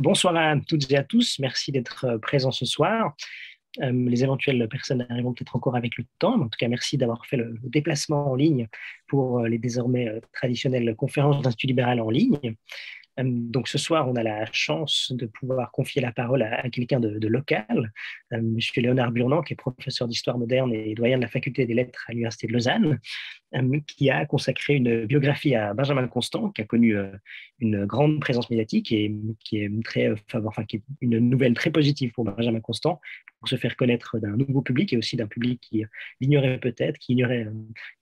Bonsoir à toutes et à tous. Merci d'être euh, présents ce soir. Euh, les éventuelles personnes arriveront peut-être encore avec le temps. Mais en tout cas, merci d'avoir fait le déplacement en ligne pour euh, les désormais traditionnelles conférences d'Institut libéral en ligne donc ce soir, on a la chance de pouvoir confier la parole à, quelqu'un de, local, Monsieur Léonard Burnand, qui est professeur d'histoire moderne et doyen de la faculté des lettres à l'Université de Lausanne, qui a consacré une biographie à Benjamin Constant, qui a connu une grande présence médiatique et qui est, très, euh, qui est une nouvelle très positive pour Benjamin Constant, se faire connaître d'un nouveau public et aussi d'un public qui euh, l'ignorait peut-être, qui ignorait euh,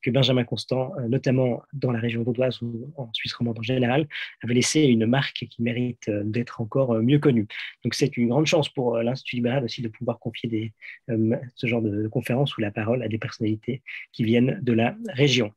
que Benjamin Constant, euh, notamment dans la région vaudoise ou en Suisse romande en général, avait laissé une marque qui mérite d'être encore mieux connue. Donc c'est une grande chance pour l'Institut libéral aussi de pouvoir confier ce genre de conférences ou la parole à des personnalités qui viennent de la région.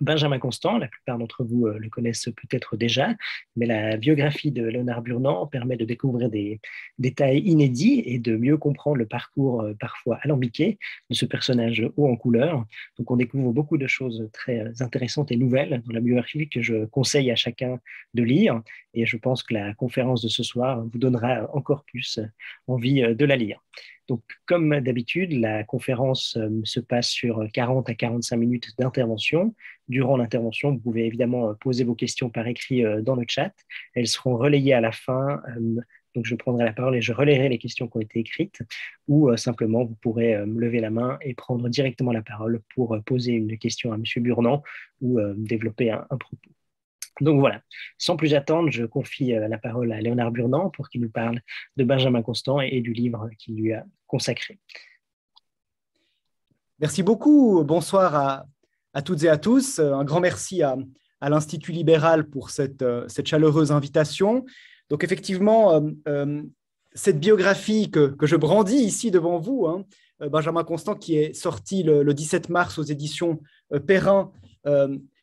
Benjamin Constant, la plupart d'entre vous euh, le connaissent peut-être déjà, mais la biographie de Léonard Burnand permet de découvrir des détails inédits et de mieux comprendre le parcours euh, parfois alambiqué de ce personnage haut en couleur. Donc on découvre beaucoup de choses très euh, intéressantes et nouvelles dans la biographie que je conseille à chacun de lire. Et je pense que la conférence de ce soir vous donnera encore plus euh, envie euh, de la lire. Donc, comme d'habitude, la conférence euh, se passe sur 40 à 45 minutes d'intervention. Durant l'intervention, vous pouvez évidemment poser vos questions par écrit dans le chat. Elles seront relayées à la fin donc je prendrai la parole et je relayerai les questions qui ont été écrites, ou simplement vous pourrez me lever la main et prendre directement la parole pour poser une question à M. Burnand ou développer un propos. Donc voilà, sans plus attendre, je confie euh, la parole à Léonard Burnand pour qu'il nous parle de Benjamin Constant et du livre qu'il lui a consacré. Merci beaucoup. Bonsoir à, toutes et à tous. Euh, un grand merci à, l'Institut libéral pour cette, euh, chaleureuse invitation. Donc effectivement, cette biographie que, je brandis ici devant vous, hein, Benjamin Constant, qui est sorti le, 17 mars aux éditions Perrin,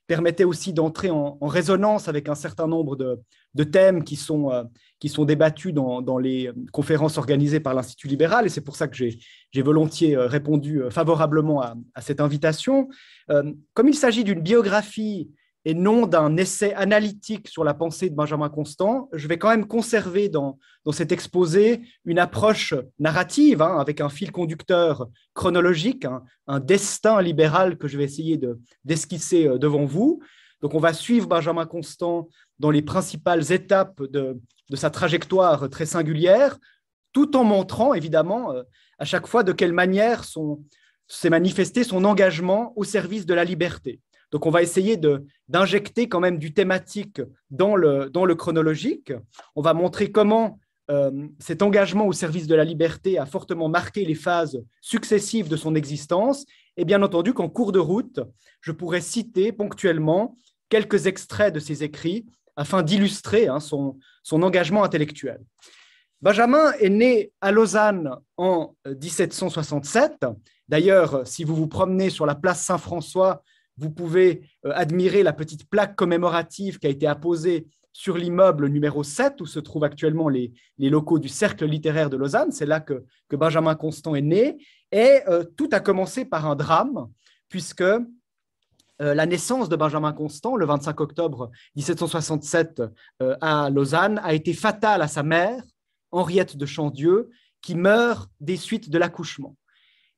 permettait aussi d'entrer en, résonance avec un certain nombre de, thèmes qui sont, euh, qui sont débattus dans, les euh, conférences organisées par l'Institut libéral. Et c'est pour ça que j'ai volontiers euh, répondu favorablement à, cette invitation. comme il s'agit d'une biographie et non d'un essai analytique sur la pensée de Benjamin Constant, je vais quand même conserver dans, cet exposé une approche narrative, hein, avec un fil conducteur chronologique, hein, un destin libéral que je vais essayer d'esquisser euh, devant vous. Donc on va suivre Benjamin Constant dans les principales étapes de, sa trajectoire très singulière, tout en montrant évidemment euh, à chaque fois de quelle manière s'est manifesté son engagement au service de la liberté. Donc, on va essayer d'injecter quand même du thématique dans le, chronologique. On va montrer comment euh, cet engagement au service de la liberté a fortement marqué les phases successives de son existence. Et bien entendu qu'en cours de route, je pourrais citer ponctuellement quelques extraits de ses écrits afin d'illustrer hein, son, son engagement intellectuel. Benjamin est né à Lausanne en 1767. Euh, D'ailleurs, si vous vous promenez sur la place Saint-François, vous pouvez euh, admirer la petite plaque commémorative qui a été apposée sur l'immeuble numéro 7 où se trouvent actuellement les, locaux du Cercle littéraire de Lausanne. C'est là que, Benjamin Constant est né. Et euh, tout a commencé par un drame, puisque euh, la naissance de Benjamin Constant, le 25 octobre 1767 à Lausanne, a été fatale à sa mère, Henriette de Chandieu, qui meurt des suites de l'accouchement.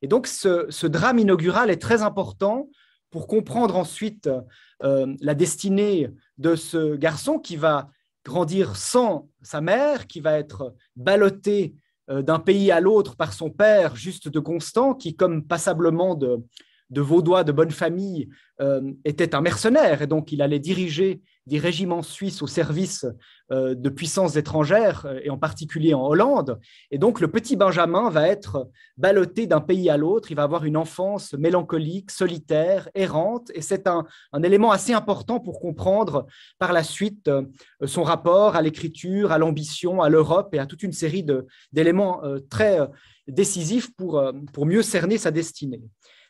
Et donc ce drame inaugural est très important pour comprendre ensuite euh, la destinée de ce garçon qui va grandir sans sa mère, qui va être ballotté euh, d'un pays à l'autre par son père, juste de Constant, qui, comme passablement de, Vaudois de bonne famille, euh, était un mercenaire, et donc il allait diriger des régiments suisses au service euh, de puissances étrangères, euh, et en particulier en Hollande. Et donc le petit Benjamin va être ballotté d'un pays à l'autre, il va avoir une enfance mélancolique, solitaire, errante, et c'est un, élément assez important pour comprendre par la suite euh, son rapport à l'écriture, à l'ambition, à l'Europe et à toute une série d'éléments très décisifs pour, pour mieux cerner sa destinée.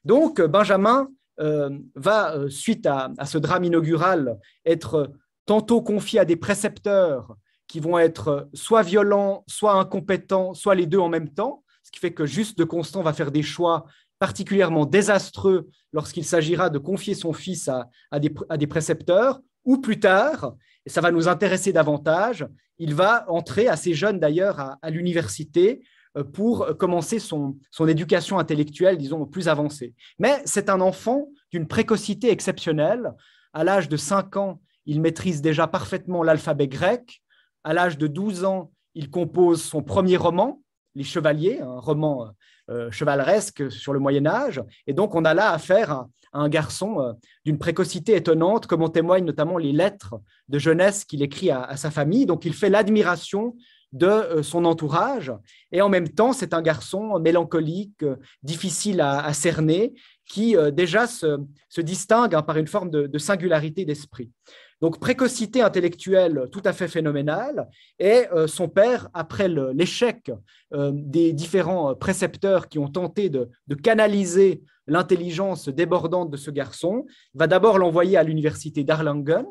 Donc Benjamin euh, va, euh, suite à, ce drame inaugural, être tantôt confié à des précepteurs qui vont être soit violents, soit incompétents, soit les deux en même temps, ce qui fait que Juste de Constant va faire des choix particulièrement désastreux lorsqu'il s'agira de confier son fils à, des, précepteurs, ou plus tard, et ça va nous intéresser davantage, il va entrer, assez jeune d'ailleurs, à l'université, euh, pour commencer son, éducation intellectuelle, disons, plus avancée. Mais c'est un enfant d'une précocité exceptionnelle. À l'âge de 5 ans, il maîtrise déjà parfaitement l'alphabet grec. À l'âge de 12 ans, il compose son premier roman, Les Chevaliers, un roman euh, euh, chevaleresque sur le Moyen Âge. Et donc, on a là affaire à, un garçon d'une précocité étonnante, comme en témoignent notamment les lettres de jeunesse qu'il écrit à, à, sa famille. Donc, il fait l'admiration de euh, son entourage. Et en même temps, c'est un garçon mélancolique, euh, difficile à, cerner, qui euh, déjà se, distingue hein, par une forme de, singularité d'esprit. Donc précocité intellectuelle tout à fait phénoménale, et son père, après l'échec des différents précepteurs qui ont tenté de, de canaliser l'intelligence débordante de ce garçon, va d'abord l'envoyer à l'université d'Arlingen,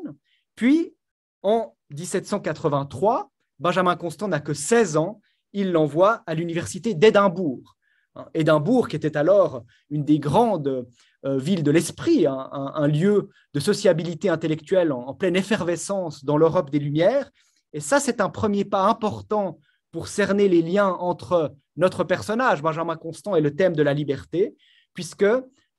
puis en 1783, Benjamin Constant n'a que 16 ans, il l'envoie à l'université d'Édimbourg. Hein, Édimbourg, qui était alors une des grandes euh, villes de l'esprit, hein, un, lieu de sociabilité intellectuelle en pleine effervescence dans l'Europe des Lumières. Et ça, c'est un premier pas important pour cerner les liens entre notre personnage, Benjamin Constant, et le thème de la liberté, puisque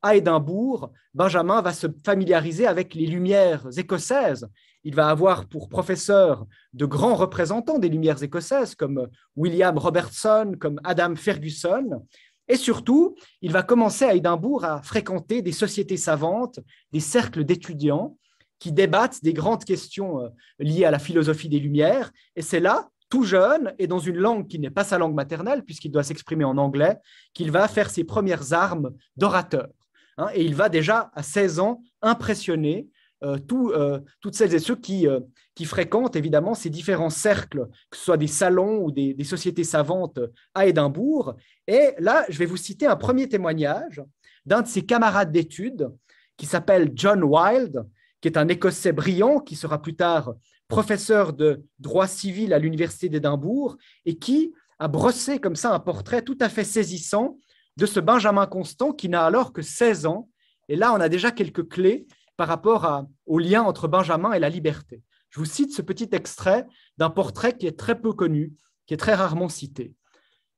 à Édimbourg, Benjamin va se familiariser avec les Lumières écossaises. Il va avoir pour professeur de grands représentants des Lumières écossaises comme William Robertson, comme Adam Ferguson. Et surtout, il va commencer à Édimbourg à fréquenter des sociétés savantes, des cercles d'étudiants qui débattent des grandes questions euh, liées à la philosophie des Lumières. Et c'est là, tout jeune et dans une langue qui n'est pas sa langue maternelle, puisqu'il doit s'exprimer en anglais, qu'il va faire ses premières armes d'orateur. Hein, et il va déjà à 16 ans impressionner euh, euh, toutes celles et ceux euh, qui, fréquentent évidemment ces différents cercles, que ce soit des salons ou des, des, sociétés savantes à Édimbourg. Et là, je vais vous citer un premier témoignage d'un de ses camarades d'études qui s'appelle John Wilde, qui est un Écossais brillant qui sera plus tard professeur de droit civil à l'Université d'Édimbourg et qui a brossé comme ça un portrait tout à fait saisissant de ce Benjamin Constant qui n'a alors que 16 ans. Et là, on a déjà quelques clés par rapport au lien entre Benjamin et la liberté. Je vous cite ce petit extrait d'un portrait qui est très peu connu, qui est très rarement cité.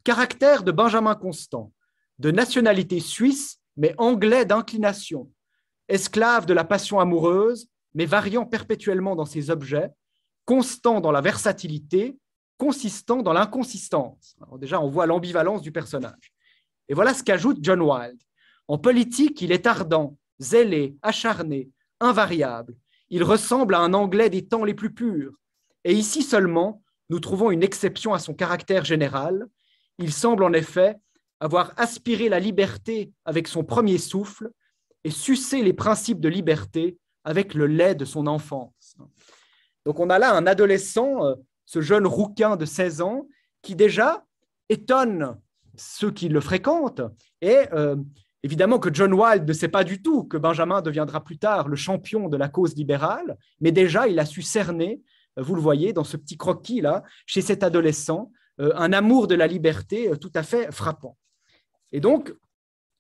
Caractère de Benjamin Constant, de nationalité suisse, mais anglais d'inclination, esclave de la passion amoureuse, mais variant perpétuellement dans ses objets, constant dans la versatilité, consistant dans l'inconsistance. Déjà, on voit l'ambivalence du personnage. Et voilà ce qu'ajoute John Wilde. En politique, il est ardent, zélé, acharné, invariable. Il ressemble à un Anglais des temps les plus purs. Et ici seulement, nous trouvons une exception à son caractère général. Il semble en effet avoir aspiré la liberté avec son premier souffle et sucé les principes de liberté avec le lait de son enfance. Donc on a là un adolescent, euh, ce jeune rouquin de 16 ans, qui déjà étonne ceux qui le fréquentent. Et euh, évidemment que John Wilde ne sait pas du tout que Benjamin deviendra plus tard le champion de la cause libérale, mais déjà il a su cerner, euh, vous le voyez dans ce petit croquis là, chez cet adolescent, euh, un amour de la liberté tout à fait frappant. Et donc,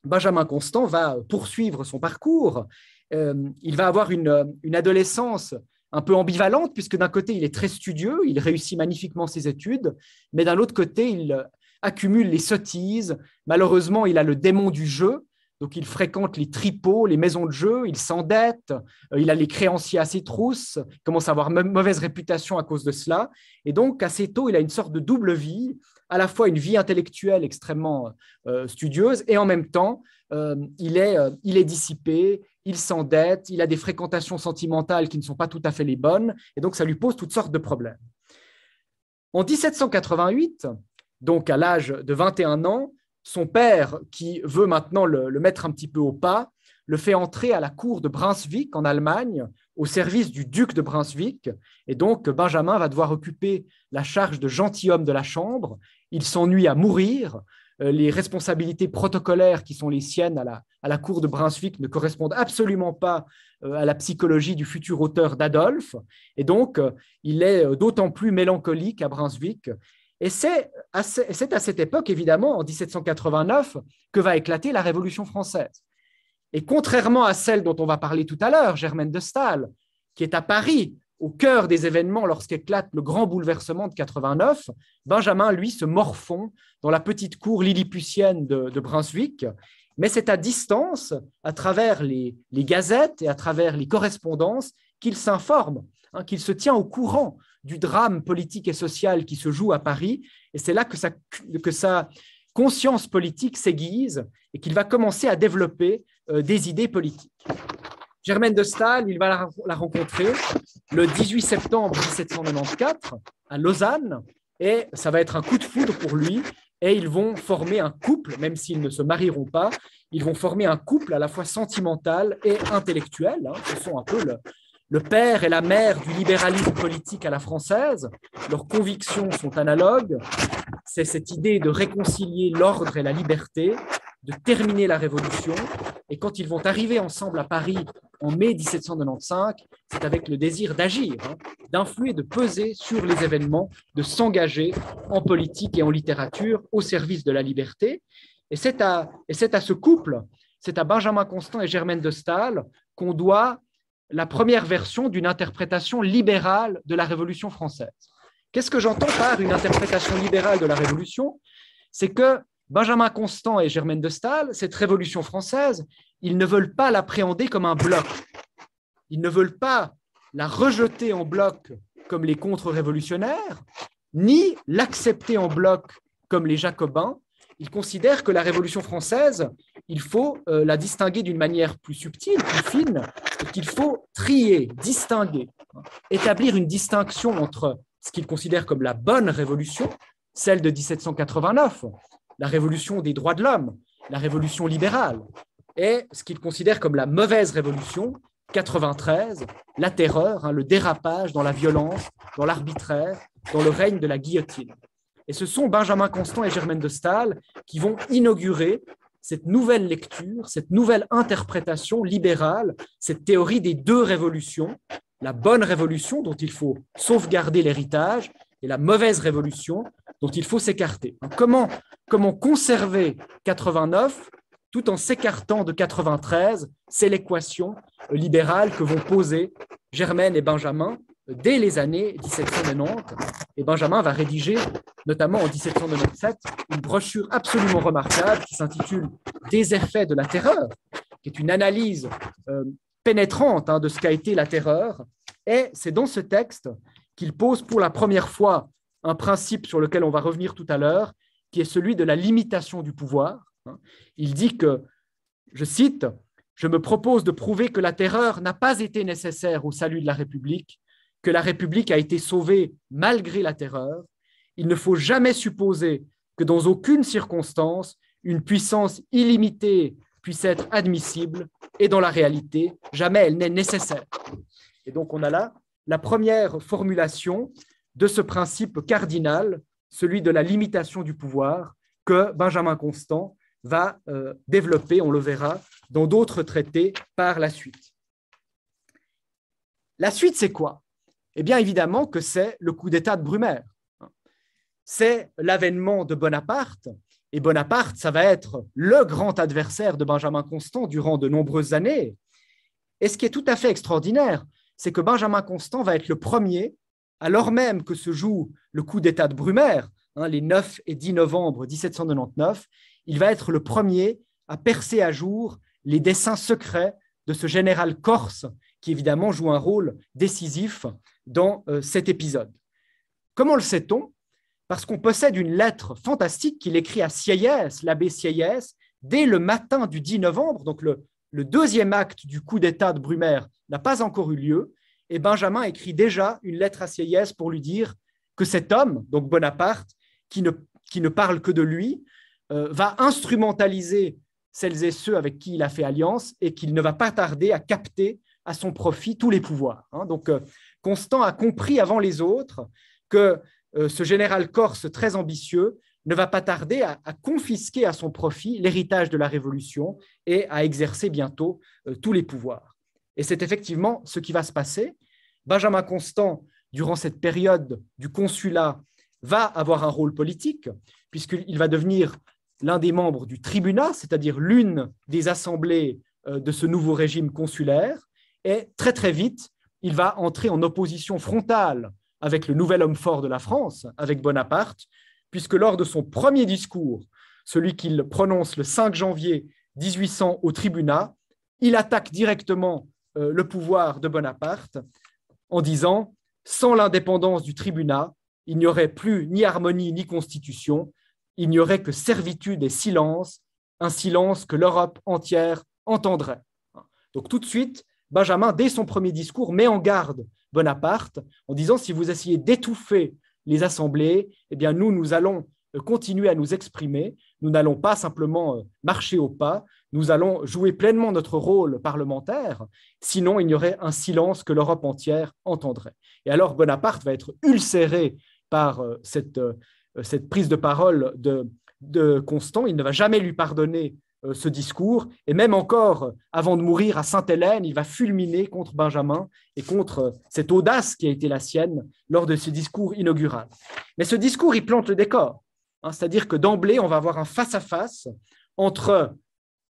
Benjamin Constant va poursuivre son parcours. il va avoir une, une adolescence un peu ambivalente, puisque d'un côté, il est très studieux, il réussit magnifiquement ses études, mais d'un autre côté, il, accumule les sottises. Malheureusement, il a le démon du jeu. Donc, il fréquente les tripots, les maisons de jeu, il s'endette, euh, il a les créanciers à ses trousses, il commence à avoir mauvaise réputation à cause de cela. Et donc, assez tôt, il a une sorte de double vie, à la fois une vie intellectuelle extrêmement euh, euh, studieuse, et en même temps, il, est, il est dissipé, il s'endette, il a des fréquentations sentimentales qui ne sont pas tout à fait les bonnes, et donc ça lui pose toutes sortes de problèmes. En 1788, donc à l'âge de 21 ans, son père, qui veut maintenant le, mettre un petit peu au pas, le fait entrer à la cour de Brunswick en Allemagne, au service du duc de Brunswick. Et donc, Benjamin va devoir occuper la charge de gentilhomme de la Chambre. Il s'ennuie à mourir. Euh, les responsabilités protocolaires qui sont les siennes à la, à la cour de Brunswick ne correspondent absolument pas euh, à la psychologie du futur auteur d'Adolphe. Et donc, euh, il est d'autant plus mélancolique à Brunswick. Et c'est à, cette époque, évidemment, en 1789, que va éclater la Révolution française. Et contrairement à celle dont on va parler tout à l'heure, Germaine de Staël, qui est à Paris, au cœur des événements lorsqu'éclate le grand bouleversement de 89, Benjamin, lui, se morfond dans la petite cour lilliputienne de, Brunswick. Mais c'est à distance, à travers les gazettes et à travers les correspondances, qu'il s'informe Hein, qu'il se tient au courant du drame politique et social qui se joue à Paris. Et c'est là que sa, conscience politique s'aiguise et qu'il va commencer à développer euh, des idées politiques. Germaine de Stahl, il va la, rencontrer le 18 septembre 1794 à Lausanne. Et ça va être un coup de foudre pour lui et ils vont former un couple, même s'ils ne se marieront pas, ils vont former un couple à la fois sentimental et intellectuel. Hein. ce sont un peu le, le père et la mère du libéralisme politique à la française, leurs convictions sont analogues. C'est cette idée de réconcilier l'ordre et la liberté, de terminer la révolution. Et quand ils vont arriver ensemble à Paris en mai 1795, c'est avec le désir d'agir, hein, d'influer, de peser sur les événements, de s'engager en politique et en littérature au service de la liberté. Et c'est à, et c'est à ce couple, c'est à Benjamin Constant et Germaine de Staël qu'on doit la première version d'une interprétation libérale de la Révolution française. Qu'est-ce que j'entends par une interprétation libérale de la Révolution C'est que Benjamin Constant et Germaine de Staël, cette Révolution française, ils ne veulent pas l'appréhender comme un bloc. Ils ne veulent pas la rejeter en bloc comme les contre-révolutionnaires, ni l'accepter en bloc comme les jacobins, il considère que la Révolution française, il faut euh, la distinguer d'une manière plus subtile, plus fine, et qu'il faut trier, distinguer, établir une distinction entre ce qu'il considère comme la bonne révolution, celle de 1789, la révolution des droits de l'homme, la révolution libérale, et ce qu'il considère comme la mauvaise révolution, 93, la terreur, hein, le dérapage dans la violence, dans l'arbitraire, dans le règne de la guillotine. Et ce sont Benjamin Constant et Germaine de Stahl qui vont inaugurer cette nouvelle lecture, cette nouvelle interprétation libérale, cette théorie des deux révolutions, la bonne révolution dont il faut sauvegarder l'héritage et la mauvaise révolution dont il faut s'écarter. Comment, comment conserver 89 tout en s'écartant de 93 C'est l'équation libérale que vont poser Germaine et Benjamin dès les années 1790. Et Benjamin va rédiger, notamment en 1797, une brochure absolument remarquable qui s'intitule Des effets de la terreur, qui est une analyse euh, pénétrante hein, de ce qu'a été la terreur. Et c'est dans ce texte qu'il pose pour la première fois un principe sur lequel on va revenir tout à l'heure, qui est celui de la limitation du pouvoir. Hein. Il dit que, je cite, Je me propose de prouver que la terreur n'a pas été nécessaire au salut de la République, que la République a été sauvée malgré la terreur, il ne faut jamais supposer que dans aucune circonstance, une puissance illimitée puisse être admissible et dans la réalité, jamais elle n'est nécessaire. Et donc on a là la première formulation de ce principe cardinal, celui de la limitation du pouvoir, que Benjamin Constant va euh, développer, on le verra, dans d'autres traités par la suite. La suite, c'est quoi eh bien, évidemment que c'est le coup d'État de Brumaire. C'est l'avènement de Bonaparte, et Bonaparte, ça va être le grand adversaire de Benjamin Constant durant de nombreuses années. Et ce qui est tout à fait extraordinaire, c'est que Benjamin Constant va être le premier, alors même que se joue le coup d'État de Brumaire, hein, les 9 et 10 novembre 1799, il va être le premier à percer à jour les dessins secrets de ce général corse qui évidemment joue un rôle décisif dans euh, cet épisode. Comment le sait-on Parce qu'on possède une lettre fantastique qu'il écrit à Sieyès, l'abbé Sieyès, dès le matin du 10 novembre, donc le, deuxième acte du coup d'État de Brumaire n'a pas encore eu lieu, et Benjamin écrit déjà une lettre à Sieyès pour lui dire que cet homme, donc Bonaparte, qui ne, parle que de lui, euh, va instrumentaliser celles et ceux avec qui il a fait alliance et qu'il ne va pas tarder à capter à son profit tous les pouvoirs. Hein. Donc, euh, Constant a compris avant les autres que euh, ce général corse très ambitieux ne va pas tarder à, à confisquer à son profit l'héritage de la Révolution et à exercer bientôt euh, tous les pouvoirs. Et c'est effectivement ce qui va se passer. Benjamin Constant, durant cette période du consulat, va avoir un rôle politique, puisqu'il va devenir l'un des membres du tribunat, c'est-à-dire l'une des assemblées de ce nouveau régime consulaire. Et très, très vite, il va entrer en opposition frontale avec le nouvel homme fort de la France, avec Bonaparte, puisque lors de son premier discours, celui qu'il prononce le 5 janvier 1800 au tribunal, il attaque directement euh, le pouvoir de Bonaparte en disant Sans l'indépendance du tribunal, il n'y aurait plus ni harmonie ni constitution, il n'y aurait que servitude et silence, un silence que l'Europe entière entendrait. Donc tout de suite, Benjamin, dès son premier discours, met en garde Bonaparte en disant si vous essayez d'étouffer les assemblées, eh bien nous, nous allons euh, continuer à nous exprimer, nous n'allons pas simplement euh, marcher au pas, nous allons jouer pleinement notre rôle parlementaire, sinon il y aurait un silence que l'Europe entière entendrait. Et alors Bonaparte va être ulcéré par euh, cette, prise de parole de Constant, il ne va jamais lui pardonner euh, ce discours. Et même encore, avant de mourir à Sainte-Hélène, il va fulminer contre Benjamin et contre cette audace qui a été la sienne lors de ce discours inaugural. Mais ce discours, il plante le décor. Hein, c'est-à-dire que d'emblée, on va avoir un face-à-face entre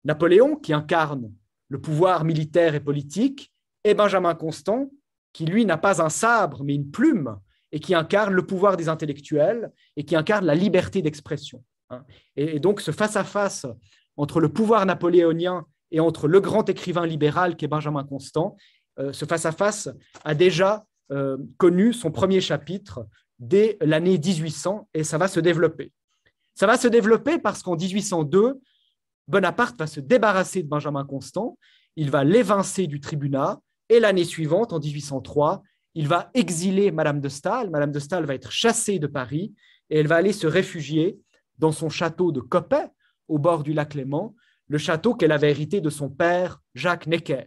Napoléon, qui incarne le pouvoir militaire et politique, et Benjamin Constant, qui lui n'a pas un sabre, mais une plume, et qui incarne le pouvoir des intellectuels, et qui incarne la liberté d'expression. Hein. Et, donc, ce face-à-face face à face entre le pouvoir napoléonien et entre le grand écrivain libéral qui est Benjamin Constant, euh, ce face-à-face a déjà euh, connu son premier chapitre dès l'année 1800 et ça va se développer. Ça va se développer parce qu'en 1802, Bonaparte va se débarrasser de Benjamin Constant, il va l'évincer du tribunat et l'année suivante, en 1803, il va exiler Madame de Staël. Madame de Staël va être chassée de Paris et elle va aller se réfugier dans son château de Coppet, au bord du lac Léman, le château qu'elle avait hérité de son père, Jacques Necker.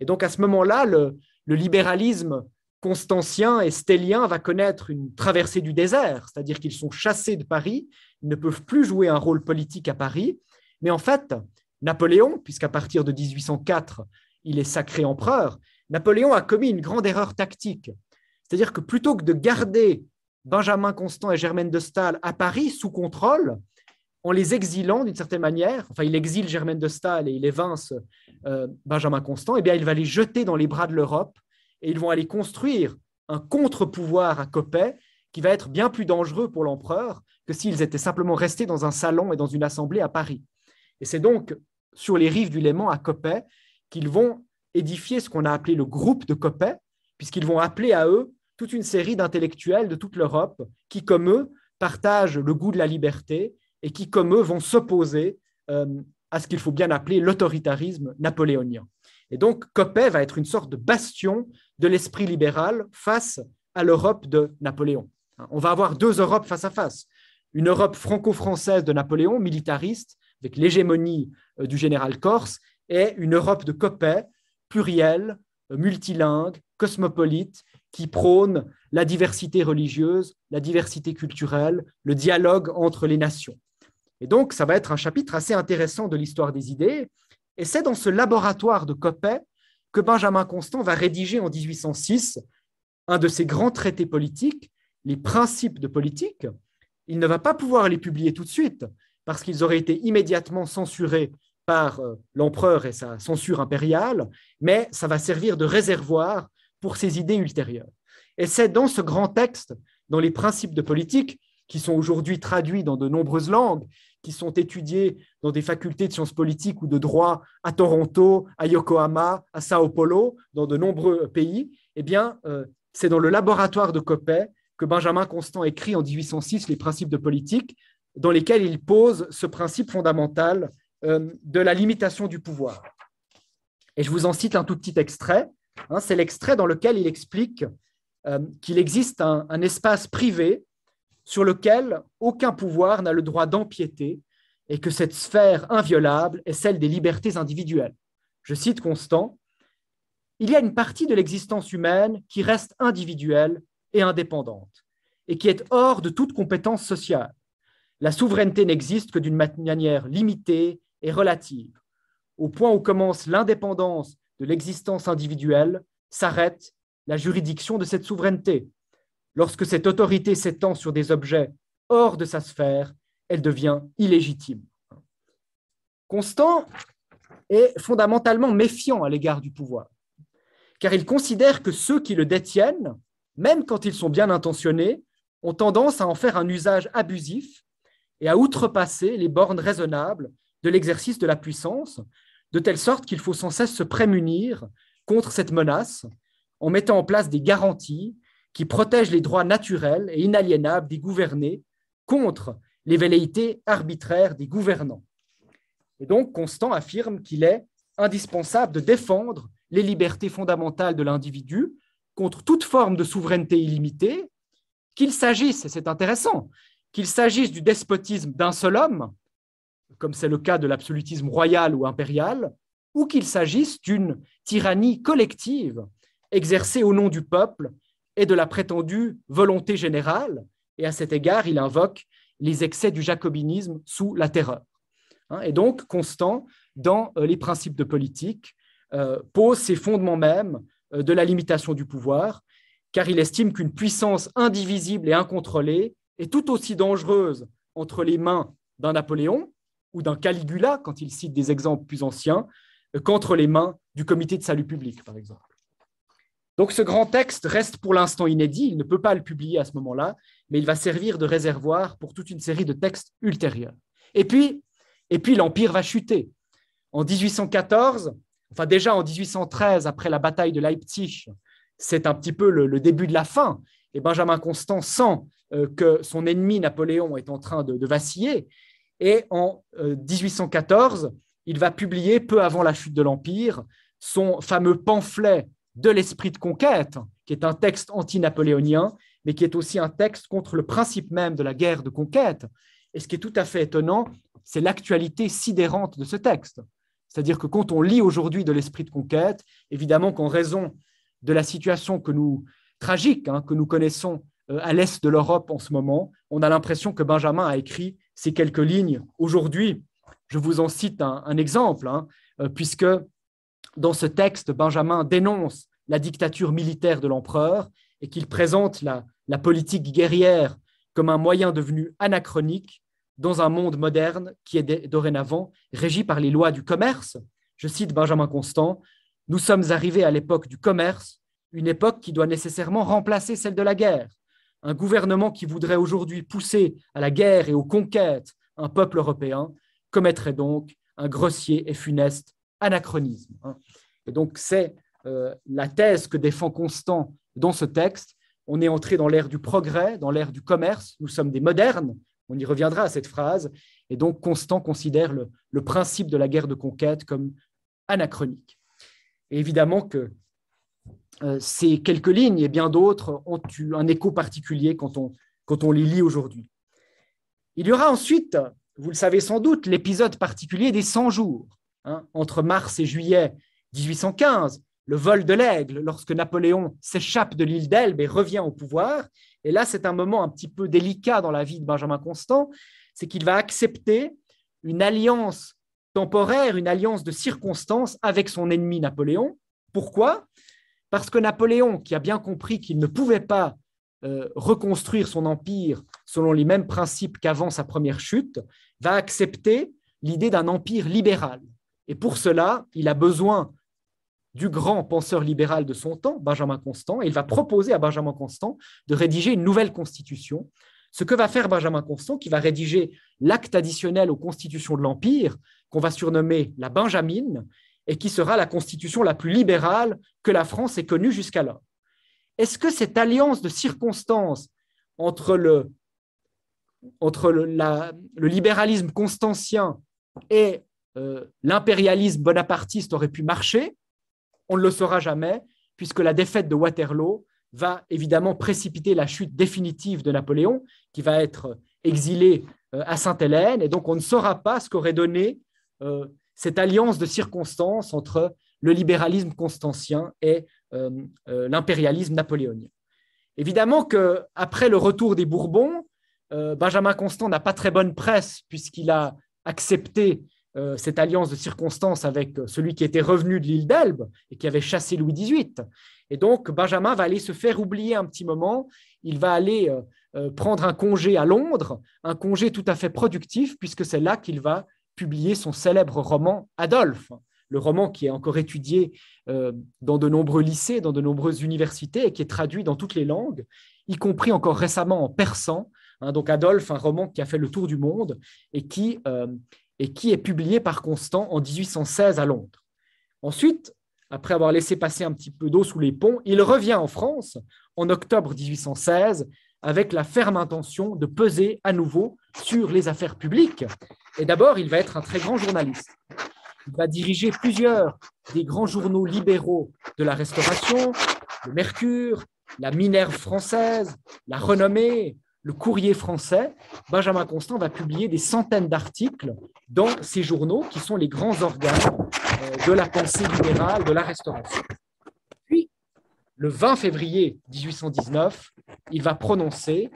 Et donc à ce moment-là, le, libéralisme constantien et stélien va connaître une traversée du désert, c'est-à-dire qu'ils sont chassés de Paris, ils ne peuvent plus jouer un rôle politique à Paris, mais en fait, Napoléon, puisqu'à partir de 1804, il est sacré empereur, Napoléon a commis une grande erreur tactique. C'est-à-dire que plutôt que de garder Benjamin Constant et Germaine de Staël à Paris sous contrôle, en les exilant d'une certaine manière, enfin il exile Germaine de Staël et il évince euh, Benjamin Constant, et eh bien il va les jeter dans les bras de l'Europe et ils vont aller construire un contre-pouvoir à Coppet qui va être bien plus dangereux pour l'empereur que s'ils étaient simplement restés dans un salon et dans une assemblée à Paris. Et c'est donc sur les rives du Léman à Coppet qu'ils vont édifier ce qu'on a appelé le groupe de Coppet, puisqu'ils vont appeler à eux toute une série d'intellectuels de toute l'Europe qui, comme eux, partagent le goût de la liberté, et qui, comme eux, vont s'opposer euh, à ce qu'il faut bien appeler l'autoritarisme napoléonien. Et donc, Coppet va être une sorte de bastion de l'esprit libéral face à l'Europe de Napoléon. Hein, on va avoir deux Europes face à face. Une Europe franco-française de Napoléon, militariste, avec l'hégémonie euh, du général Corse, et une Europe de Coppet, plurielle, euh, multilingue, cosmopolite, qui prône la diversité religieuse, la diversité culturelle, le dialogue entre les nations. Et donc, ça va être un chapitre assez intéressant de l'histoire des idées. Et c'est dans ce laboratoire de Coppet que Benjamin Constant va rédiger en 1806 un de ses grands traités politiques, les principes de politique. Il ne va pas pouvoir les publier tout de suite parce qu'ils auraient été immédiatement censurés par euh, l'empereur et sa censure impériale, mais ça va servir de réservoir pour ses idées ultérieures. Et c'est dans ce grand texte, dans les principes de politique, qui sont aujourd'hui traduits dans de nombreuses langues, qui sont étudiés dans des facultés de sciences politiques ou de droit à Toronto, à Yokohama, à Sao Paulo, dans de nombreux pays, eh bien, euh, c'est dans le laboratoire de Coppet que Benjamin Constant écrit en 1806 les principes de politique, dans lesquels il pose ce principe fondamental euh, de la limitation du pouvoir. Et je vous en cite un tout petit extrait. Hein, c'est l'extrait dans lequel il explique euh, qu'il existe un, un espace privé sur lequel aucun pouvoir n'a le droit d'empiéter et que cette sphère inviolable est celle des libertés individuelles. Je cite Constant, Il y a une partie de l'existence humaine qui reste individuelle et indépendante, et qui est hors de toute compétence sociale. La souveraineté n'existe que d'une manière limitée et relative. Au point où commence l'indépendance de l'existence individuelle, s'arrête la juridiction de cette souveraineté. Lorsque cette autorité s'étend sur des objets hors de sa sphère, elle devient illégitime. Constant est fondamentalement méfiant à l'égard du pouvoir, car il considère que ceux qui le détiennent, même quand ils sont bien intentionnés, ont tendance à en faire un usage abusif et à outrepasser les bornes raisonnables de l'exercice de la puissance, de telle sorte qu'il faut sans cesse se prémunir contre cette menace en mettant en place des garanties qui protège les droits naturels et inaliénables des gouvernés contre les velléités arbitraires des gouvernants. Et donc, Constant affirme qu'il est indispensable de défendre les libertés fondamentales de l'individu contre toute forme de souveraineté illimitée, qu'il s'agisse, et c'est intéressant, qu'il s'agisse du despotisme d'un seul homme, comme c'est le cas de l'absolutisme royal ou impérial, ou qu'il s'agisse d'une tyrannie collective exercée au nom du peuple et de la prétendue volonté générale, et à cet égard, il invoque les excès du jacobinisme sous la terreur. Hein, et donc, Constant, dans euh, les principes de politique, euh, pose ses fondements mêmes euh, de la limitation du pouvoir, car il estime qu'une puissance indivisible et incontrôlée est tout aussi dangereuse entre les mains d'un Napoléon ou d'un Caligula, quand il cite des exemples plus anciens, qu'entre les mains du comité de salut public, par exemple. Donc ce grand texte reste pour l'instant inédit, il ne peut pas le publier à ce moment-là, mais il va servir de réservoir pour toute une série de textes ultérieurs. Et puis, et puis l'Empire va chuter. En 1814, enfin déjà en 1813, après la bataille de Leipzig, c'est un petit peu le, début de la fin, et Benjamin Constant sent euh, que son ennemi Napoléon est en train de, vaciller, et en 1814, euh, il va publier, peu avant la chute de l'Empire, son fameux pamphlet de l'esprit de conquête, qui est un texte anti-napoléonien, mais qui est aussi un texte contre le principe même de la guerre de conquête. Et ce qui est tout à fait étonnant, c'est l'actualité sidérante de ce texte. C'est-à-dire que quand on lit aujourd'hui de l'esprit de conquête, évidemment qu'en raison de la situation que nous, tragique hein, que nous connaissons euh, à l'est de l'Europe en ce moment, on a l'impression que Benjamin a écrit ces quelques lignes aujourd'hui. Je vous en cite un, exemple, hein, euh, puisque dans ce texte, Benjamin dénonce la dictature militaire de l'empereur et qu'il présente la, politique guerrière comme un moyen devenu anachronique dans un monde moderne qui est dorénavant régi par les lois du commerce. Je cite Benjamin Constant, Nous sommes arrivés à l'époque du commerce, une époque qui doit nécessairement remplacer celle de la guerre. Un gouvernement qui voudrait aujourd'hui pousser à la guerre et aux conquêtes un peuple européen commettrait donc un grossier et funeste anachronisme. Hein. Et donc, c'est euh, la thèse que défend Constant dans ce texte. On est entré dans l'ère du progrès, dans l'ère du commerce. Nous sommes des modernes. On y reviendra à cette phrase. Et donc, Constant considère le, principe de la guerre de conquête comme anachronique. Et évidemment que euh, ces quelques lignes et bien d'autres ont eu un écho particulier quand on, quand on les lit aujourd'hui. Il y aura ensuite, vous le savez sans doute, l'épisode particulier des 100 jours. Hein, entre mars et juillet 1815, le vol de l'aigle, lorsque Napoléon s'échappe de l'île d'Elbe et revient au pouvoir. Et là, c'est un moment un petit peu délicat dans la vie de Benjamin Constant, c'est qu'il va accepter une alliance temporaire, une alliance de circonstances avec son ennemi Napoléon. Pourquoi Parce que Napoléon, qui a bien compris qu'il ne pouvait pas euh, reconstruire son empire selon les mêmes principes qu'avant sa première chute, va accepter l'idée d'un empire libéral. Et pour cela, il a besoin du grand penseur libéral de son temps, Benjamin Constant, et il va proposer à Benjamin Constant de rédiger une nouvelle constitution. Ce que va faire Benjamin Constant, qui va rédiger l'acte additionnel aux constitutions de l'Empire, qu'on va surnommer la Benjamine, et qui sera la constitution la plus libérale que la France ait connue jusqu'alors. Est-ce que cette alliance de circonstances entre le, entre le libéralisme constantien et euh, l'impérialisme bonapartiste aurait pu marcher, on ne le saura jamais, puisque la défaite de Waterloo va évidemment précipiter la chute définitive de Napoléon, qui va être euh, exilé euh, à Sainte-Hélène, et donc on ne saura pas ce qu'aurait donné cette alliance de circonstances entre le libéralisme constantien et l'impérialisme napoléonien. Évidemment qu'après le retour des Bourbons, Benjamin Constant n'a pas très bonne presse puisqu'il a accepté euh, cette alliance de circonstances avec euh, celui qui était revenu de l'île d'Elbe et qui avait chassé Louis XVIII. Et donc, Benjamin va aller se faire oublier un petit moment. Il va aller euh, prendre un congé à Londres, un congé tout à fait productif, puisque c'est là qu'il va publier son célèbre roman Adolphe, le roman qui est encore étudié dans de nombreux lycées, dans de nombreuses universités et qui est traduit dans toutes les langues, y compris encore récemment en persan. Hein, donc Adolphe, un roman qui a fait le tour du monde et qui et qui est publié par Constant en 1816 à Londres. Ensuite, après avoir laissé passer un petit peu d'eau sous les ponts, il revient en France en octobre 1816 avec la ferme intention de peser à nouveau sur les affaires publiques. Et d'abord, il va être un très grand journaliste. Il va diriger plusieurs des grands journaux libéraux de la Restauration, le Mercure, la Minerve française, la Renommée, le courrier français, Benjamin Constant va publier des centaines d'articles dans ces journaux qui sont les grands organes euh, de la pensée libérale, de la restauration. Puis, le 20 février 1819, il va prononcer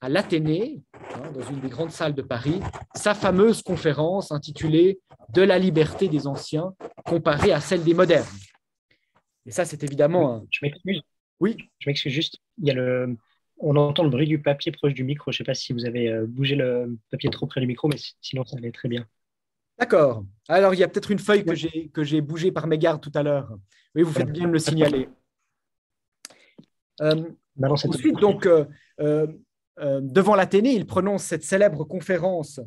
à l'Athénée, hein, dans une des grandes salles de Paris, sa fameuse conférence intitulée De la liberté des anciens comparée à celle des modernes. Et ça, c'est évidemment. Je m'excuse. Oui. Je m'excuse juste. Il y a le, on entend le bruit du papier proche du micro. Je ne sais pas si vous avez euh, bougé le papier trop près du micro, mais sinon, ça allait très bien. D'accord. Alors, il y a peut-être une feuille que j'ai, bougée par mégarde tout à l'heure. Oui, vous faites euh, bien de le signaler. Euh, ensuite, donc, devant l'Athénée, il prononce cette célèbre conférence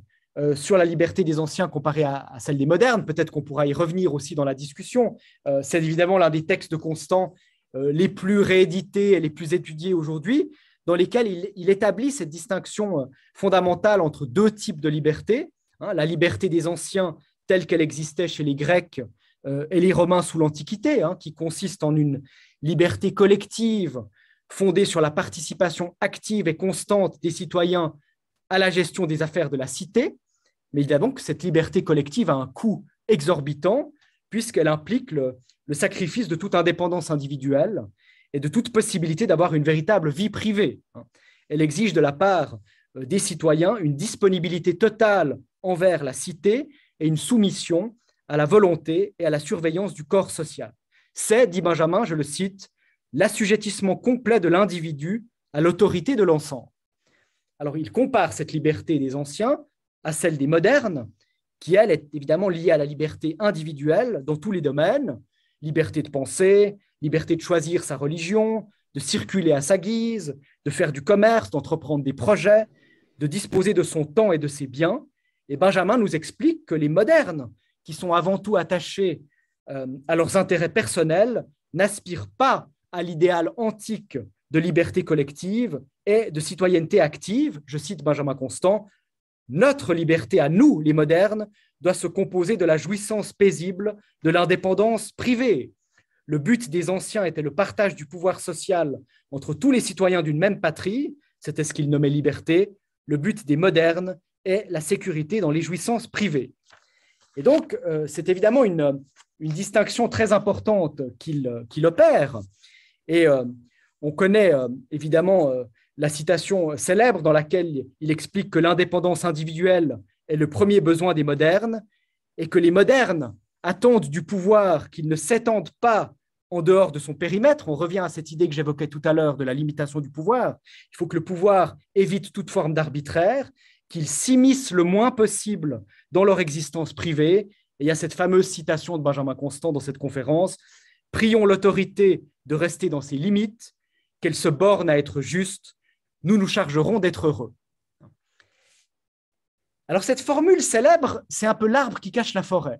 sur la liberté des anciens comparée à, celle des modernes. Peut-être qu'on pourra y revenir aussi dans la discussion. c'est évidemment l'un des textes de Constant les plus réédités et les plus étudiés aujourd'hui dans lesquels il, établit cette distinction euh, fondamentale entre deux types de liberté, hein, la liberté des anciens telle qu'elle existait chez les Grecs euh, et les Romains sous l'Antiquité, hein, qui consiste en une liberté collective fondée sur la participation active et constante des citoyens à la gestion des affaires de la cité, mais il a donc cette liberté collective a un coût exorbitant puisqu'elle implique le, sacrifice de toute indépendance individuelle et de toute possibilité d'avoir une véritable vie privée. Hein. Elle exige de la part euh, des citoyens une disponibilité totale envers la cité et une soumission à la volonté et à la surveillance du corps social. C'est, dit Benjamin, je le cite, l'assujettissement complet de l'individu à l'autorité de l'ensemble. Alors il compare cette liberté des anciens à celle des modernes, qui, elle, est évidemment liée à la liberté individuelle dans tous les domaines, liberté de penser liberté de choisir sa religion, de circuler à sa guise, de faire du commerce, d'entreprendre des projets, de disposer de son temps et de ses biens. Et Benjamin nous explique que les modernes, qui sont avant tout attachés euh, à leurs intérêts personnels, n'aspirent pas à l'idéal antique de liberté collective et de citoyenneté active. Je cite Benjamin Constant, Notre liberté à nous, les modernes, doit se composer de la jouissance paisible de l'indépendance privée, le but des anciens était le partage du pouvoir social entre tous les citoyens d'une même patrie, c'était ce qu'ils nommaient liberté. Le but des modernes est la sécurité dans les jouissances privées. Et donc, euh, c'est évidemment une, distinction très importante qu'il euh, opère. Et euh, on connaît évidemment la citation célèbre dans laquelle il explique que l'indépendance individuelle est le premier besoin des modernes et que les modernes attendent du pouvoir qu'ils ne s'étendent pas en dehors de son périmètre, on revient à cette idée que j'évoquais tout à l'heure de la limitation du pouvoir, il faut que le pouvoir évite toute forme d'arbitraire, qu'il s'immisce le moins possible dans leur existence privée. Et il y a cette fameuse citation de Benjamin Constant dans cette conférence, Prions l'autorité de rester dans ses limites, qu'elle se borne à être juste, nous nous chargerons d'être heureux. Alors cette formule célèbre, c'est un peu l'arbre qui cache la forêt.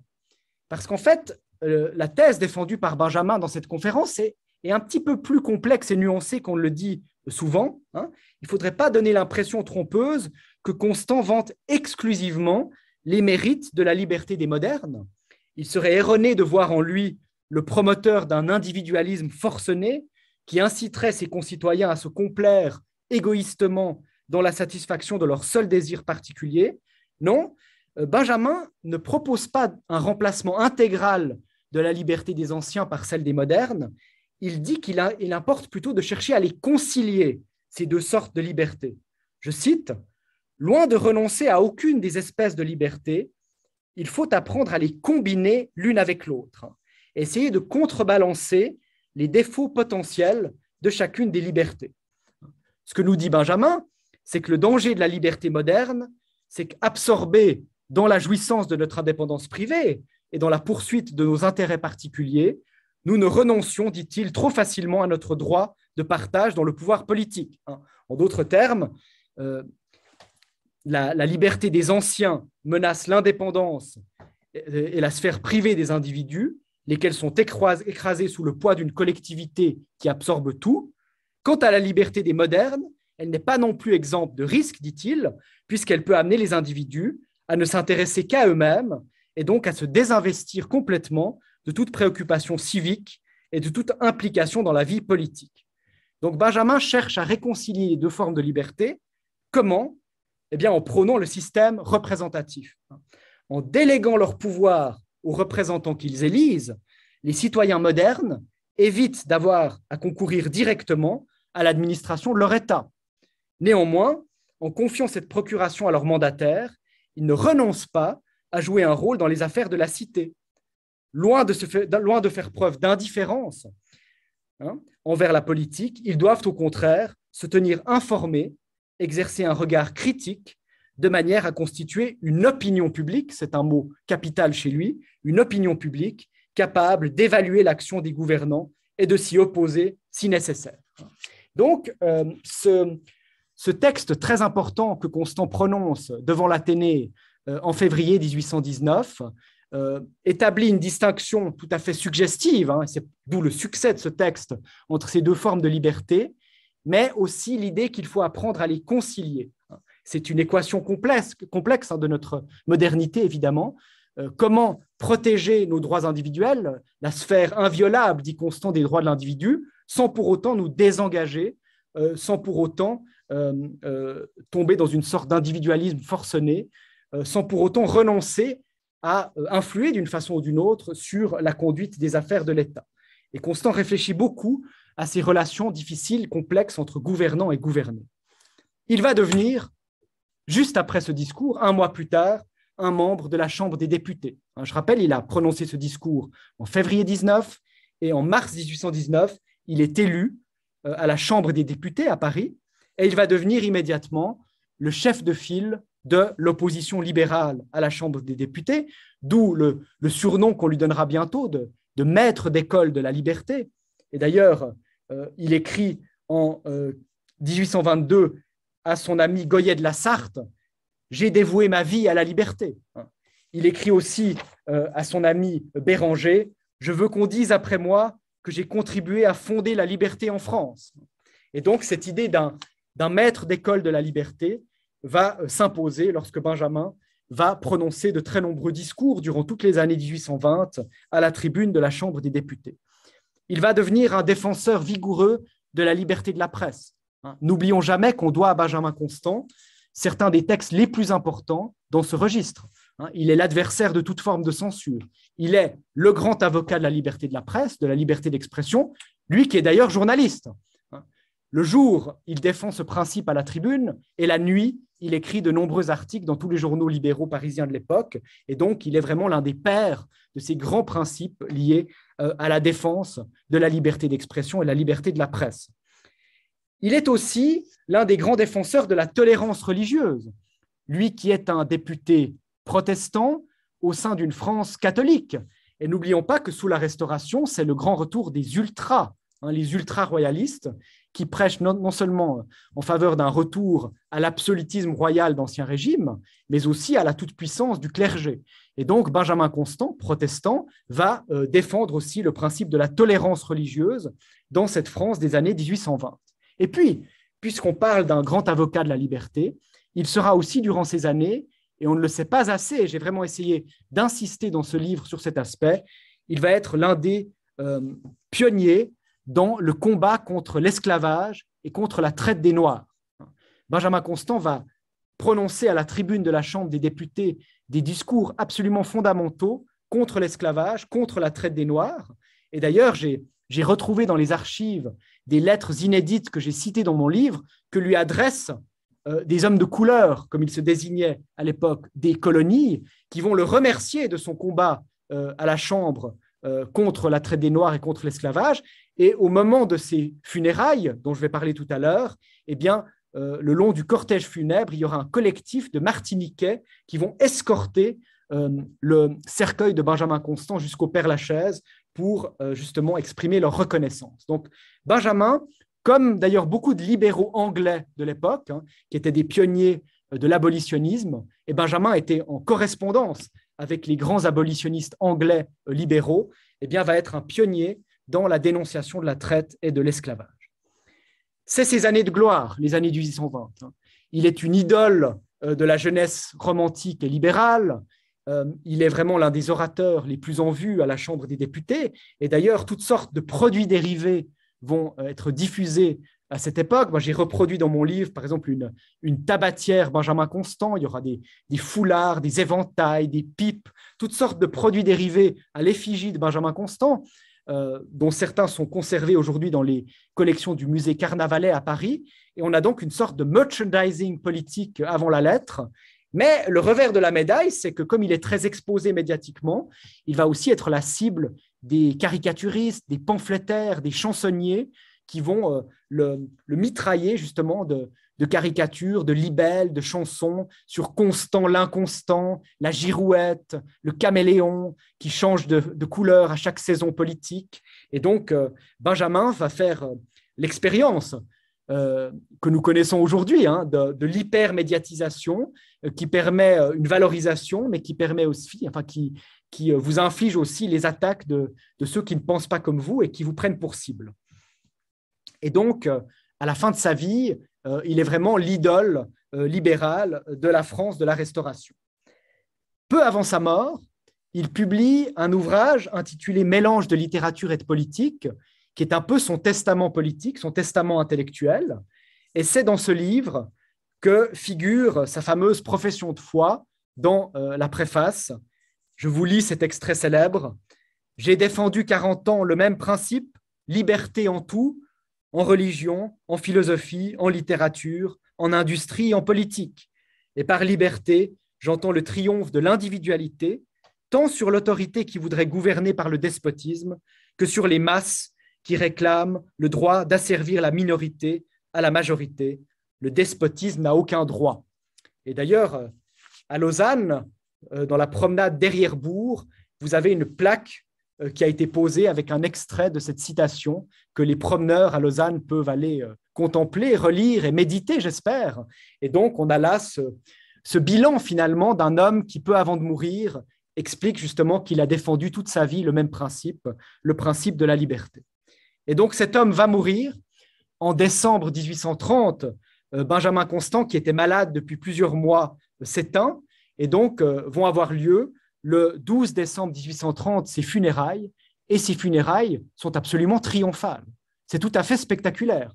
Parce qu'en fait, la thèse défendue par Benjamin dans cette conférence est, un petit peu plus complexe et nuancée qu'on le dit souvent. Hein. Il ne faudrait pas donner l'impression trompeuse que Constant vante exclusivement les mérites de la liberté des modernes. Il serait erroné de voir en lui le promoteur d'un individualisme forcené qui inciterait ses concitoyens à se complaire égoïstement dans la satisfaction de leur seul désir particulier. Non, euh, Benjamin ne propose pas un remplacement intégral de la liberté des anciens par celle des modernes, il dit qu'il importe plutôt de chercher à les concilier, ces deux sortes de libertés. Je cite, Loin de renoncer à aucune des espèces de liberté, il faut apprendre à les combiner l'une avec l'autre, essayer de contrebalancer les défauts potentiels de chacune des libertés. Ce que nous dit Benjamin, c'est que le danger de la liberté moderne, c'est qu'absorber dans la jouissance de notre indépendance privée, et dans la poursuite de nos intérêts particuliers, nous ne renoncions, dit-il, trop facilement à notre droit de partage dans le pouvoir politique. Hein. En d'autres termes, euh, la, liberté des anciens menace l'indépendance et, la sphère privée des individus, lesquels sont écrasés sous le poids d'une collectivité qui absorbe tout. Quant à la liberté des modernes, elle n'est pas non plus exempte de risque, dit-il, puisqu'elle peut amener les individus à ne s'intéresser qu'à eux-mêmes et donc à se désinvestir complètement de toute préoccupation civique et de toute implication dans la vie politique. Donc Benjamin cherche à réconcilier les deux formes de liberté. Comment Eh bien en prônant le système représentatif. En déléguant leur pouvoir aux représentants qu'ils élisent, les citoyens modernes évitent d'avoir à concourir directement à l'administration de leur État. Néanmoins, en confiant cette procuration à leurs mandataires, ils ne renoncent pas à jouer un rôle dans les affaires de la cité. Loin de, se faire, loin de faire preuve d'indifférence hein, envers la politique, ils doivent au contraire se tenir informés, exercer un regard critique, de manière à constituer une opinion publique, c'est un mot capital chez lui, une opinion publique capable d'évaluer l'action des gouvernants et de s'y opposer si nécessaire. Donc, euh, ce, ce, texte très important que Constant prononce devant l'Athénée euh, en février 1819, euh, établit une distinction tout à fait suggestive, hein, c'est d'où le succès de ce texte, entre ces deux formes de liberté, mais aussi l'idée qu'il faut apprendre à les concilier. C'est une équation complexe, complexe hein, de notre modernité, évidemment. Euh, comment protéger nos droits individuels, la sphère inviolable, dit Constant, des droits de l'individu, sans pour autant nous désengager, sans pour autant tomber dans une sorte d'individualisme forcené, euh, sans pour autant renoncer à euh, influer d'une façon ou d'une autre sur la conduite des affaires de l'État. Et Constant réfléchit beaucoup à ces relations difficiles, complexes entre gouvernants et gouvernés. Il va devenir, juste après ce discours, un mois plus tard, un membre de la Chambre des députés. Hein, je rappelle, il a prononcé ce discours en février 19 et en mars 1819, il est élu euh, à la Chambre des députés à Paris et il va devenir immédiatement le chef de file de l'opposition libérale à la Chambre des députés, d'où le, surnom qu'on lui donnera bientôt de, maître d'école de la liberté. Et d'ailleurs, euh, il écrit en 1822 euh, à son ami Goyet de la Sarthe, J'ai dévoué ma vie à la liberté. Hein. Il écrit aussi euh, à son ami Béranger, Je veux qu'on dise après moi que j'ai contribué à fonder la liberté en France. Et donc cette idée d'un maître d'école de la liberté, va euh, s'imposer lorsque Benjamin va prononcer de très nombreux discours durant toutes les années 1820 à la tribune de la Chambre des députés. Il va devenir un défenseur vigoureux de la liberté de la presse. Hein. N'oublions jamais qu'on doit à Benjamin Constant certains des textes les plus importants dans ce registre. Hein. Il est l'adversaire de toute forme de censure. Il est le grand avocat de la liberté de la presse, de la liberté d'expression, lui qui est d'ailleurs journaliste. Hein. Le jour, il défend ce principe à la tribune, et la nuit, il écrit de nombreux articles dans tous les journaux libéraux parisiens de l'époque, et donc il est vraiment l'un des pères de ces grands principes liés euh, à la défense de la liberté d'expression et la liberté de la presse. Il est aussi l'un des grands défenseurs de la tolérance religieuse, lui qui est un député protestant au sein d'une France catholique. Et n'oublions pas que sous la Restauration, c'est le grand retour des ultras, hein, les ultra-royalistes, qui prêche non, seulement euh, en faveur d'un retour à l'absolutisme royal d'Ancien Régime, mais aussi à la toute-puissance du clergé. Et donc Benjamin Constant, protestant, va euh, défendre aussi le principe de la tolérance religieuse dans cette France des années 1820. Et puis, puisqu'on parle d'un grand avocat de la liberté, il sera aussi durant ces années, et on ne le sait pas assez, j'ai vraiment essayé d'insister dans ce livre sur cet aspect, il va être l'un des euh, pionniers dans le combat contre l'esclavage et contre la traite des Noirs. Benjamin Constant va prononcer à la tribune de la Chambre des députés des discours absolument fondamentaux contre l'esclavage, contre la traite des Noirs. Et d'ailleurs, j'ai retrouvé dans les archives des lettres inédites que j'ai citées dans mon livre que lui adressent euh, des hommes de couleur, comme il se désignait à l'époque, des colonies, qui vont le remercier de son combat euh, à la Chambre euh, contre la traite des Noirs et contre l'esclavage. Et au moment de ces funérailles, dont je vais parler tout à l'heure, eh bien, euh, le long du cortège funèbre, il y aura un collectif de Martiniquais qui vont escorter euh, le cercueil de Benjamin Constant jusqu'au Père Lachaise pour euh, justement exprimer leur reconnaissance. Donc, Benjamin, comme d'ailleurs beaucoup de libéraux anglais de l'époque, hein, qui étaient des pionniers de l'abolitionnisme, et eh, Benjamin était en correspondance avec les grands abolitionnistes anglais libéraux, eh bien, va être un pionnier dans la dénonciation de la traite et de l'esclavage. C'est ses années de gloire, les années 1820. Hein. Il est une idole euh, de la jeunesse romantique et libérale. Euh, il est vraiment l'un des orateurs les plus en vue à la Chambre des députés. Et d'ailleurs, toutes sortes de produits dérivés vont euh, être diffusés à cette époque. Moi, j'ai reproduit dans mon livre, par exemple, une, tabatière Benjamin Constant. Il y aura des, foulards, des éventails, des pipes, toutes sortes de produits dérivés à l'effigie de Benjamin Constant. Euh, dont certains sont conservés aujourd'hui dans les collections du musée Carnavalet à Paris. Et on a donc une sorte de merchandising politique avant la lettre. Mais le revers de la médaille, c'est que comme il est très exposé médiatiquement, il va aussi être la cible des caricaturistes, des pamphlétaires, des chansonniers qui vont euh, le, le, mitrailler justement de, de caricatures, de libelles, de chansons sur Constant l'inconstant, la girouette, le caméléon qui change de, couleur à chaque saison politique. Et donc, euh, Benjamin va faire euh, l'expérience euh, que nous connaissons aujourd'hui hein, de, de l'hypermédiatisation qui permet une valorisation, mais qui permet aussi, enfin, qui, vous inflige aussi les attaques de, ceux qui ne pensent pas comme vous et qui vous prennent pour cible. Et donc, à la fin de sa vie, euh, il est vraiment l'idole euh, libérale de la France de la Restauration. Peu avant sa mort, il publie un ouvrage intitulé Mélange de littérature et de politique, qui est un peu son testament politique, son testament intellectuel. Et c'est dans ce livre que figure sa fameuse profession de foi dans euh, la préface. Je vous lis cet extrait célèbre. J'ai défendu 40 ans le même principe, liberté en tout, en religion, en philosophie, en littérature, en industrie, en politique. Et par liberté, j'entends le triomphe de l'individualité, tant sur l'autorité qui voudrait gouverner par le despotisme que sur les masses qui réclament le droit d'asservir la minorité à la majorité. Le despotisme n'a aucun droit. Et d'ailleurs, euh, à Lausanne, euh, dans la promenade derrière Bourg, vous avez une plaque euh, qui a été posé avec un extrait de cette citation que les promeneurs à Lausanne peuvent aller euh, contempler, relire et méditer, j'espère. Et donc, on a là ce, bilan finalement d'un homme qui, peu avant de mourir, explique justement qu'il a défendu toute sa vie le même principe, le principe de la liberté. Et donc cet homme va mourir. En décembre 1830, euh, Benjamin Constant, qui était malade depuis plusieurs mois, s'éteint. Et donc vont avoir lieu le 12 décembre 1830 ses funérailles, et ses funérailles sont absolument triomphales. C'est tout à fait spectaculaire.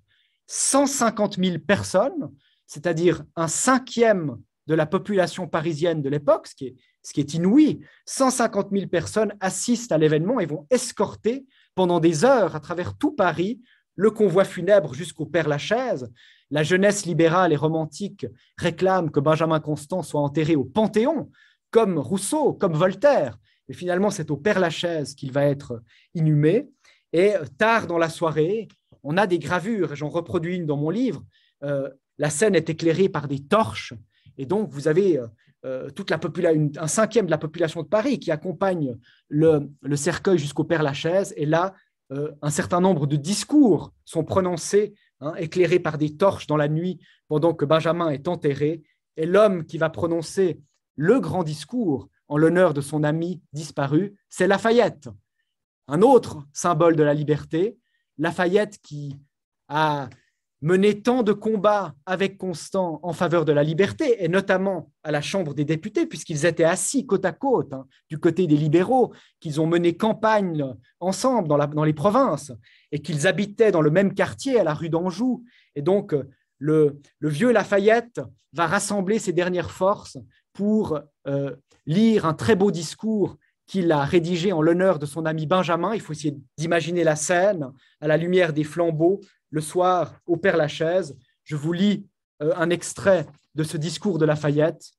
150 000 personnes, c'est-à-dire un cinquième de la population parisienne de l'époque, ce, ce, qui est inouï, 150 000 personnes assistent à l'événement et vont escorter pendant des heures à travers tout Paris le convoi funèbre jusqu'au Père-Lachaise. La jeunesse libérale et romantique réclame que Benjamin Constant soit enterré au Panthéon, comme Rousseau, comme Voltaire. Et finalement, c'est au Père Lachaise qu'il va être inhumé. Et tard dans la soirée, on a des gravures, j'en reproduis une dans mon livre. Euh, la scène est éclairée par des torches, et donc vous avez euh, euh, toute la population, un cinquième de la population de Paris qui accompagne le, cercueil jusqu'au Père Lachaise. Et là, un certain nombre de discours sont prononcés, hein, éclairés par des torches dans la nuit, pendant que Benjamin est enterré. Et l'homme qui va prononcer le grand discours en l'honneur de son ami disparu, c'est Lafayette, un autre symbole de la liberté, Lafayette qui a mené tant de combats avec Constant en faveur de la liberté, et notamment à la Chambre des députés, puisqu'ils étaient assis côte à côte hein, du côté des libéraux, qu'ils ont mené campagne ensemble dans, les provinces, et qu'ils habitaient dans le même quartier, à la rue d'Anjou. Et donc, euh, le vieux Lafayette va rassembler ses dernières forces pour euh, lire un très beau discours qu'il a rédigé en l'honneur de son ami Benjamin. Il faut essayer d'imaginer la scène à la lumière des flambeaux le soir au Père Lachaise. Je vous lis euh, un extrait de ce discours de Lafayette.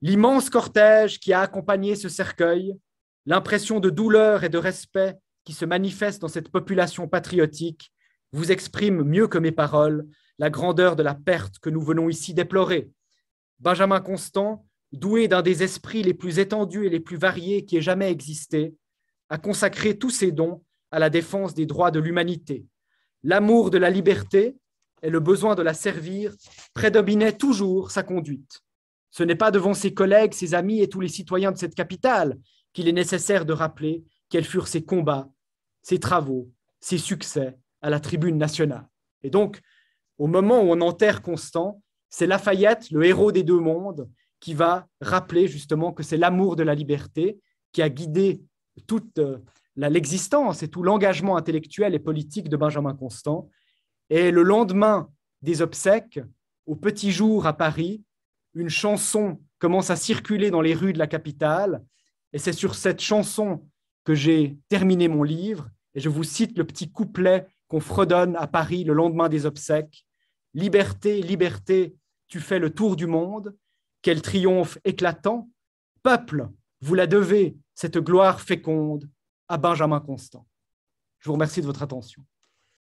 L'immense cortège qui a accompagné ce cercueil, l'impression de douleur et de respect qui se manifeste dans cette population patriotique, vous exprime mieux que mes paroles la grandeur de la perte que nous venons ici déplorer Benjamin Constant, doué d'un des esprits les plus étendus et les plus variés qui aient jamais existé, a consacré tous ses dons à la défense des droits de l'humanité. L'amour de la liberté et le besoin de la servir prédominaient toujours sa conduite. Ce n'est pas devant ses collègues, ses amis et tous les citoyens de cette capitale qu'il est nécessaire de rappeler quels furent ses combats, ses travaux, ses succès à la tribune nationale. Et donc, au moment où on enterre Constant, c'est Lafayette, le héros des deux mondes, qui va rappeler justement que c'est l'amour de la liberté qui a guidé toute euh, l'existence et tout l'engagement intellectuel et politique de Benjamin Constant. Et le lendemain des obsèques, au petit jour à Paris, une chanson commence à circuler dans les rues de la capitale. Et c'est sur cette chanson que j'ai terminé mon livre. Et je vous cite le petit couplet qu'on fredonne à Paris le lendemain des obsèques. Liberté, liberté, tu fais le tour du monde, quel triomphe éclatant. Peuple, vous la devez, cette gloire féconde, à Benjamin Constant. Je vous remercie de votre attention.